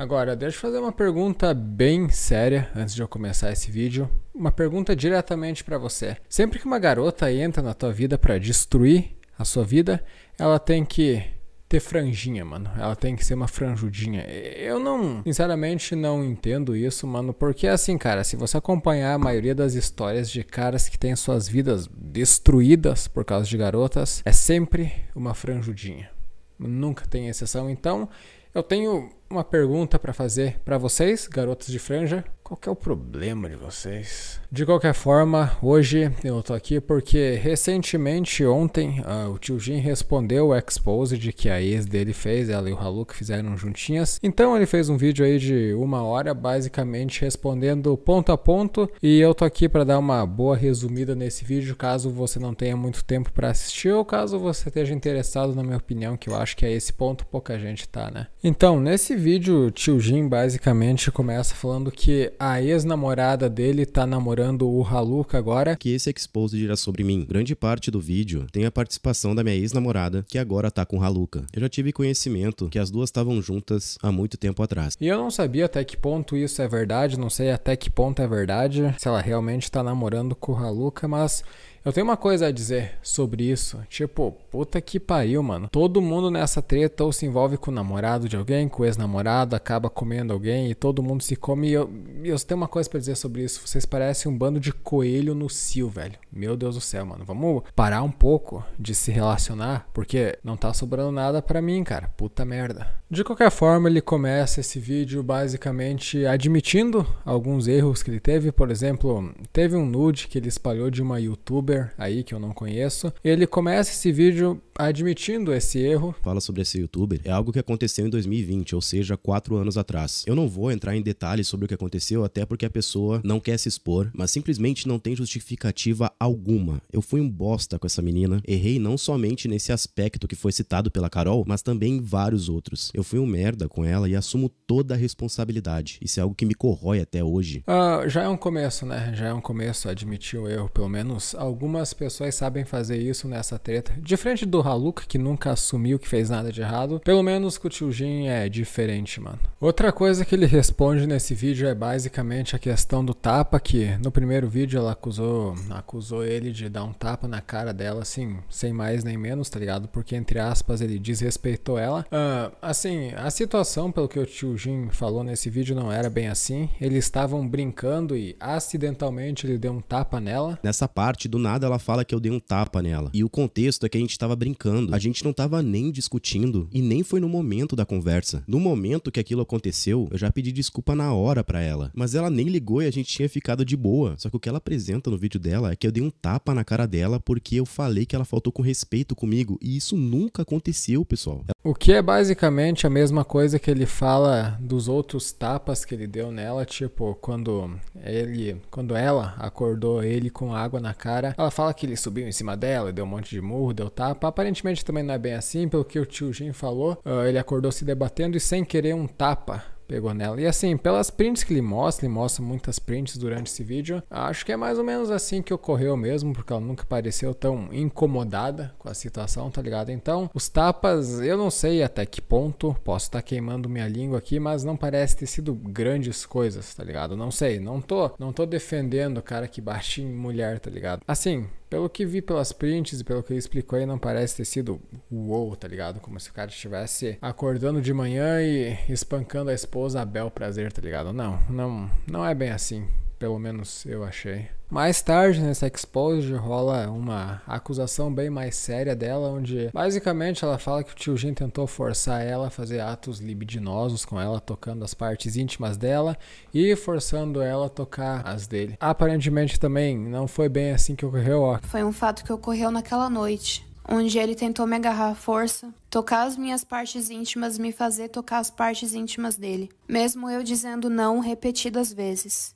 Agora, deixa eu fazer uma pergunta bem séria antes de eu começar esse vídeo. Uma pergunta diretamente para você. Sempre que uma garota entra na tua vida para destruir a sua vida, ela tem que ter franjinha, mano. Ela tem que ser uma franjudinha. Eu não, sinceramente, não entendo isso, mano. Porque é assim, cara, se você acompanhar a maioria das histórias de caras que têm suas vidas destruídas por causa de garotas, é sempre uma franjudinha. Nunca tem exceção. Então, eu tenho uma pergunta para fazer para vocês, garotos de franja. Qual é o problema de vocês? De qualquer forma, hoje eu tô aqui porque recentemente, ontem, uh, o tio Jim respondeu o expose de que a ex dele fez, ela e o Haluk fizeram juntinhas. Então ele fez um vídeo aí de uma hora, basicamente respondendo ponto a ponto. E eu tô aqui para dar uma boa resumida nesse vídeo, caso você não tenha muito tempo para assistir ou caso você esteja interessado na minha opinião, que eu acho que é esse ponto pouca gente tá, né? Então, nesse vídeo, Tio Jim basicamente começa falando que a ex-namorada dele tá namorando o Haluca agora. Que esse exposed dirá sobre mim. Grande parte do vídeo tem a participação da minha ex-namorada, que agora tá com o Haluca. Eu já tive conhecimento que as duas estavam juntas há muito tempo atrás. E eu não sabia até que ponto isso é verdade, não sei até que ponto é verdade, se ela realmente tá namorando com o Haluca, mas eu tenho uma coisa a dizer sobre isso. Tipo, puta que pariu, mano. Todo mundo nessa treta ou se envolve com o namorado de alguém, com o ex-namorado, acaba comendo alguém e todo mundo se come. E eu, eu tenho uma coisa para dizer sobre isso. Vocês parecem um bando de coelho no cio, velho. Meu Deus do céu, mano. Vamos parar um pouco de se relacionar, porque não tá sobrando nada para mim, cara. Puta merda. De qualquer forma, ele começa esse vídeo basicamente admitindo alguns erros que ele teve. Por exemplo, teve um nude que ele espalhou de uma youtuber aí que eu não conheço. Ele começa esse vídeo admitindo esse erro. Fala sobre esse youtuber. É algo que aconteceu em 2020, ou seja, quatro anos atrás. Eu não vou entrar em detalhes sobre o que aconteceu, até porque a pessoa não quer se expor, mas simplesmente não tem justificativa alguma. Eu fui um bosta com essa menina. Errei não somente nesse aspecto que foi citado pela Carol, mas também em vários outros. Eu eu fui um merda com ela e assumo toda a responsabilidade. Isso é algo que me corrói até hoje. Ah, já é um começo, né? Já é um começo, admitir o erro. Pelo menos algumas pessoas sabem fazer isso nessa treta. Diferente do Haluk, que nunca assumiu que fez nada de errado, pelo menos com o Tio Jin é diferente, mano. Outra coisa que ele responde nesse vídeo é basicamente a questão do tapa, que no primeiro vídeo ela acusou, acusou ele de dar um tapa na cara dela, assim, sem mais nem menos, tá ligado? Porque, entre aspas, ele desrespeitou ela. Ah, assim, assim, a situação, pelo que o tio Jim falou nesse vídeo, não era bem assim. Eles estavam brincando e acidentalmente ele deu um tapa nela. Nessa parte, do nada ela fala que eu dei um tapa nela. E o contexto é que a gente tava brincando. A gente não tava nem discutindo e nem foi no momento da conversa. No momento que aquilo aconteceu, eu já pedi desculpa na hora para ela. Mas ela nem ligou e a gente tinha ficado de boa. Só que o que ela apresenta no vídeo dela é que eu dei um tapa na cara dela porque eu falei que ela faltou com respeito comigo. E isso nunca aconteceu, pessoal. O que é basicamente a mesma coisa que ele fala dos outros tapas que ele deu nela, tipo, quando ele, quando ela acordou ele com água na cara, ela fala que ele subiu em cima dela, deu um monte de murro, deu tapa. Aparentemente também não é bem assim, pelo que o tio Jim falou, ah, ele acordou se debatendo e sem querer um tapa pegou nela. E assim, pelas prints que ele mostra, ele mostra muitas prints durante esse vídeo, acho que é mais ou menos assim que ocorreu mesmo, porque ela nunca pareceu tão incomodada com a situação, tá ligado? Então, os tapas, eu não sei até que ponto, posso estar tá queimando minha língua aqui, mas não parece ter sido grandes coisas, tá ligado? Não sei, não tô, não tô defendendo o cara que bate em mulher, tá ligado? Assim, pelo que vi pelas prints e pelo que ele explicou aí, não parece ter sido uou, tá ligado? Como se o cara estivesse acordando de manhã e espancando a esposa a bel prazer, tá ligado? Não, não, não é bem assim pelo menos eu achei. Mais tarde, nessa expose, rola uma acusação bem mais séria dela, onde basicamente ela fala que o tio Jin tentou forçar ela a fazer atos libidinosos com ela, tocando as partes íntimas dela e forçando ela a tocar as dele. Aparentemente também não foi bem assim que ocorreu. Ó. Foi um fato que ocorreu naquela noite onde ele tentou me agarrar à força, tocar as minhas partes íntimas, me fazer tocar as partes íntimas dele, mesmo eu dizendo não repetidas vezes.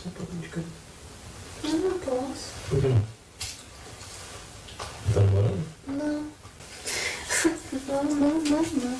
Só um pouquinho de canto. Eu não posso. Por que tá não? Tá namorando? Não. não, não, não, não.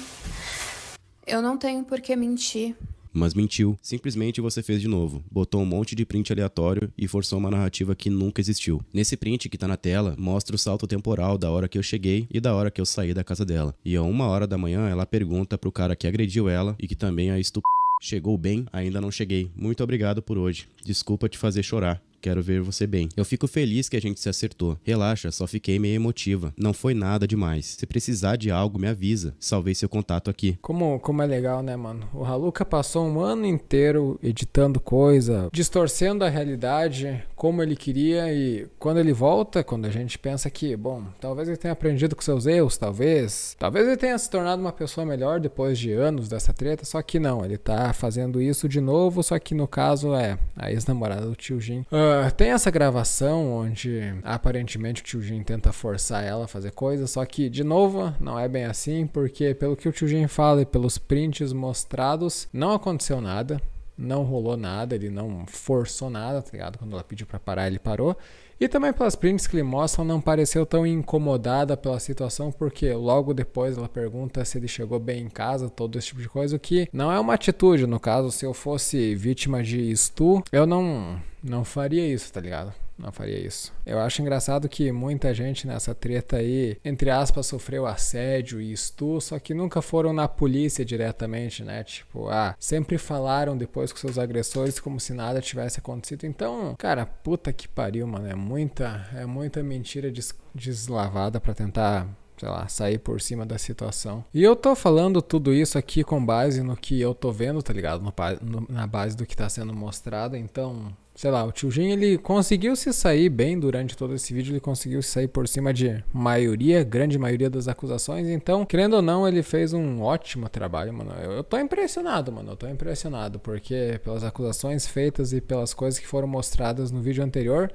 Eu não tenho por que mentir mas mentiu. Simplesmente você fez de novo. Botou um monte de print aleatório e forçou uma narrativa que nunca existiu. Nesse print que tá na tela, mostra o salto temporal da hora que eu cheguei e da hora que eu saí da casa dela. E a uma hora da manhã, ela pergunta pro cara que agrediu ela e que também a estupou Chegou bem? Ainda não cheguei. Muito obrigado por hoje. Desculpa te fazer chorar. Quero ver você bem. Eu fico feliz que a gente se acertou. Relaxa, só fiquei meio emotiva. Não foi nada demais. Se precisar de algo, me avisa. Salvei seu contato aqui. Como, como é legal, né, mano? O Haluka passou um ano inteiro editando coisa, distorcendo a realidade como ele queria e quando ele volta, quando a gente pensa que, bom, talvez ele tenha aprendido com seus erros, talvez. Talvez ele tenha se tornado uma pessoa melhor depois de anos dessa treta, só que não. Ele tá fazendo isso de novo, só que no caso é a ex-namorada do tio Jin. Uh, ah, ah, tem essa gravação onde aparentemente o tio Jim tenta forçar ela a fazer coisas, só que, de novo, não é bem assim, porque pelo que o tio Jim fala e pelos prints mostrados, não aconteceu nada, não rolou nada, ele não forçou nada, tá ligado? Quando ela pediu pra parar, ele parou. E também pelas prints que ele mostra, não pareceu tão incomodada pela situação, porque logo depois ela pergunta se ele chegou bem em casa, todo esse tipo de coisa, o que não é uma atitude. No caso, se eu fosse vítima de Stu, eu não, não faria isso, tá ligado? não faria isso. Eu acho engraçado que muita gente nessa treta aí, entre aspas, sofreu assédio e estu, só que nunca foram na polícia diretamente, né? Tipo, ah, sempre falaram depois com seus agressores como se nada tivesse acontecido. Então, cara, puta que pariu, mano. É muita, é muita mentira des deslavada para tentar sei lá, sair por cima da situação. E eu tô falando tudo isso aqui com base no que eu tô vendo, tá ligado? No, no, na base do que tá sendo mostrado, então sei lá, o Tio Jin, ele conseguiu se sair bem durante todo esse vídeo, ele conseguiu se sair por cima de maioria, grande maioria das acusações, então, querendo ou não, ele fez um ótimo trabalho, mano. Eu, eu tô impressionado, mano, eu tô impressionado, porque pelas acusações feitas e pelas coisas que foram mostradas no vídeo anterior,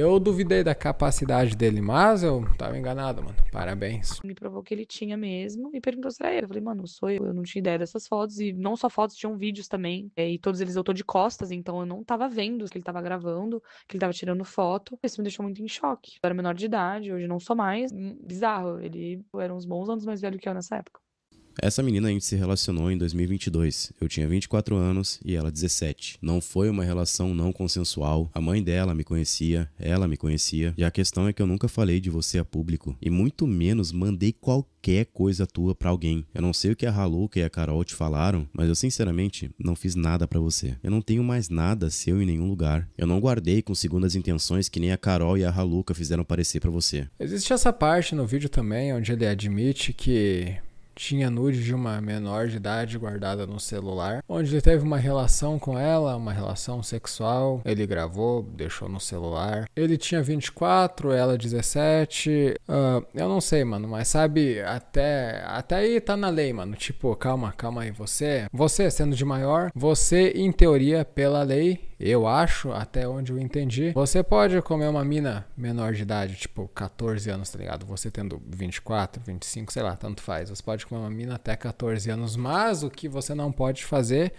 eu duvidei da capacidade dele, mas eu tava enganado, mano. Parabéns. Me provou que ele tinha mesmo e perguntou se era ele. Eu falei, mano, sou eu. Eu não tinha ideia dessas fotos. E não só fotos, tinham vídeos também. É, e todos eles eu tô de costas, então eu não tava vendo que ele tava gravando, que ele tava tirando foto. Isso me deixou muito em choque. Eu era menor de idade, hoje não sou mais. Hum, bizarro. Ele era uns bons anos mais velho que eu nessa época. Essa menina a gente se relacionou em 2022. Eu tinha 24 anos e ela 17. Não foi uma relação não consensual. A mãe dela me conhecia, ela me conhecia. E a questão é que eu nunca falei de você a público e muito menos mandei qualquer coisa tua para alguém. Eu não sei o que a Haluca e a Carol te falaram, mas eu sinceramente não fiz nada para você. Eu não tenho mais nada seu em nenhum lugar. Eu não guardei com segundas intenções que nem a Carol e a Haluca fizeram parecer para você. Existe essa parte no vídeo também onde ele admite que tinha nude de uma menor de idade guardada no celular, onde ele teve uma relação com ela, uma relação sexual. Ele gravou, deixou no celular. Ele tinha 24, ela 17. Uh, ah, eu não sei, mano, mas sabe, até, até aí tá na lei, mano. Tipo, calma, calma aí. Você, você sendo de maior, você, em teoria, pela lei, eu acho, até onde eu entendi, você pode comer uma mina menor de idade, tipo 14 anos, tá ligado? Você tendo 24, 25, sei lá, tanto faz. Você pode comer uma mina até 14 anos, mas o que você não pode fazer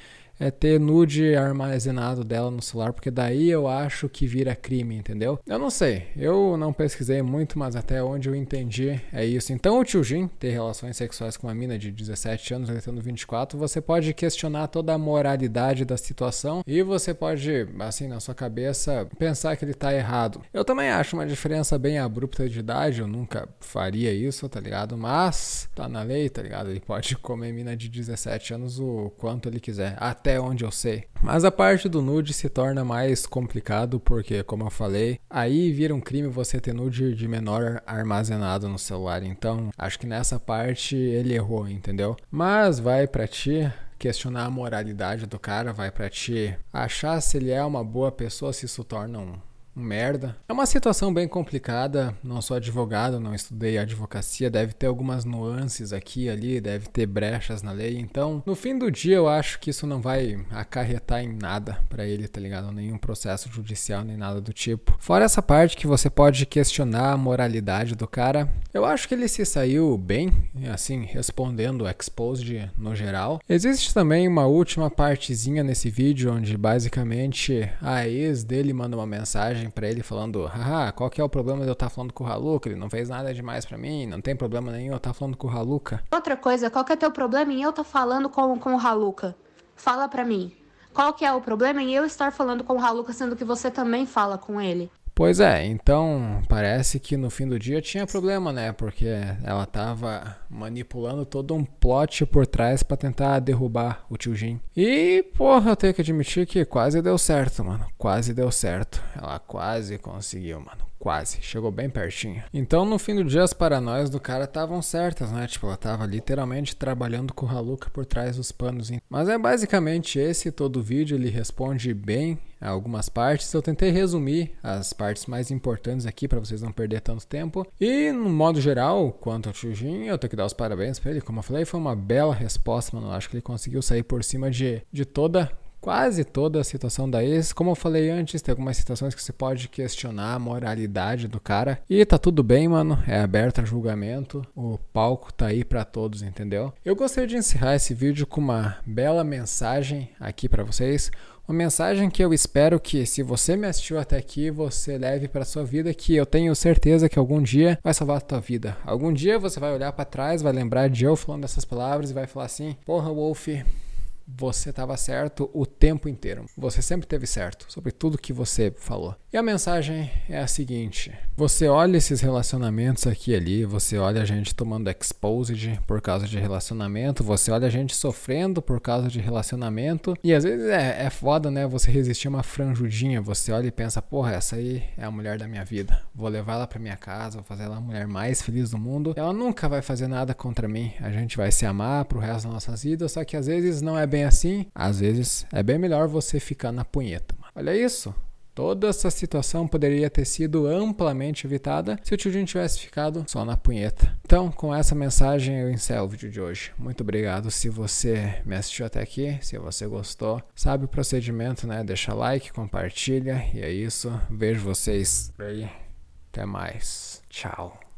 é ter nude armazenado dela no celular, porque daí eu acho que vira crime, entendeu? Eu não sei, eu não pesquisei muito, mas até onde eu entendi é isso. Então o tio Jim ter relações sexuais com uma mina de 17 anos, ele tendo 24, você pode questionar toda a moralidade da situação e você pode, assim, na sua cabeça, pensar que ele tá errado. Eu também acho uma diferença bem abrupta de idade, eu nunca faria isso, tá ligado? Mas tá na lei, tá ligado? Ele pode comer mina de 17 anos o quanto ele quiser. Até até onde eu sei. Mas a parte do nude se torna mais complicado porque, como eu falei, aí vira um crime você ter nude de menor armazenado no celular. Então, acho que nessa parte ele errou, entendeu? Mas vai para ti questionar a moralidade do cara, vai para ti achar se ele é uma boa pessoa se isso torna um merda. É uma situação bem complicada, não sou advogado, não estudei advocacia, deve ter algumas nuances aqui e ali, deve ter brechas na lei, então no fim do dia eu acho que isso não vai acarretar em nada para ele, tá ligado? Nenhum processo judicial, nem nada do tipo. Fora essa parte que você pode questionar a moralidade do cara, eu acho que ele se saiu bem, assim, respondendo o exposed no geral. Existe também uma última partezinha nesse vídeo onde basicamente a ex dele manda uma mensagem mensagem para ele falando: haha, qual que é o problema de eu estar tá falando com o Haluca? Ele não fez nada demais para mim, não tem problema nenhum eu estar tá falando com o Haluca. Outra coisa, qual que é teu problema em eu estar tá falando com, com o Haluca? Fala para mim. Qual que é o problema em eu estar falando com o Haluca, sendo que você também fala com ele? Pois é, então parece que no fim do dia tinha problema, né? Porque ela tava manipulando todo um plot por trás para tentar derrubar o tio Jim. E, porra, eu tenho que admitir que quase deu certo, mano. Quase deu certo. Ela quase conseguiu, mano. Quase, chegou bem pertinho. Então, no fim do dia, as paranoias do cara estavam certas, né? Tipo, ela tava literalmente trabalhando com o Haluka por trás dos panos. Mas é basicamente esse todo o vídeo, ele responde bem algumas partes. Eu tentei resumir as partes mais importantes aqui para vocês não perder tanto tempo. E, no modo geral, quanto ao Chujin, eu tenho que dar os parabéns para ele. Como eu falei, foi uma bela resposta, mano. Eu acho que ele conseguiu sair por cima de, de toda quase toda a situação da ex. Como eu falei antes, tem algumas situações que você pode questionar a moralidade do cara. E tá tudo bem, mano. É aberto a julgamento. O palco tá aí para todos, entendeu? Eu gostaria de encerrar esse vídeo com uma bela mensagem aqui para vocês. Uma mensagem que eu espero que, se você me assistiu até aqui, você leve para sua vida, que eu tenho certeza que algum dia vai salvar a tua vida. Algum dia você vai olhar para trás, vai lembrar de eu falando essas palavras e vai falar assim: Porra, Wolf, você estava certo o tempo inteiro. Você sempre teve certo sobre tudo que você falou. E a mensagem é a seguinte: você olha esses relacionamentos aqui e ali, você olha a gente tomando exposed por causa de relacionamento, você olha a gente sofrendo por causa de relacionamento, e às vezes é, é foda, né? Você resistir uma franjudinha, você olha e pensa, porra, essa aí é a mulher da minha vida, vou levar ela pra minha casa, vou fazer ela a mulher mais feliz do mundo, ela nunca vai fazer nada contra mim, a gente vai se amar pro resto das nossas vidas, só que às vezes não é bem assim, às vezes é bem melhor você ficar na punheta, mano. Olha isso. Toda essa situação poderia ter sido amplamente evitada se o Children tivesse ficado só na punheta. Então, com essa mensagem, eu encerro o vídeo de hoje. Muito obrigado se você me assistiu até aqui, se você gostou. Sabe o procedimento, né? Deixa like, compartilha e é isso. Vejo vocês aí. Até mais. Tchau.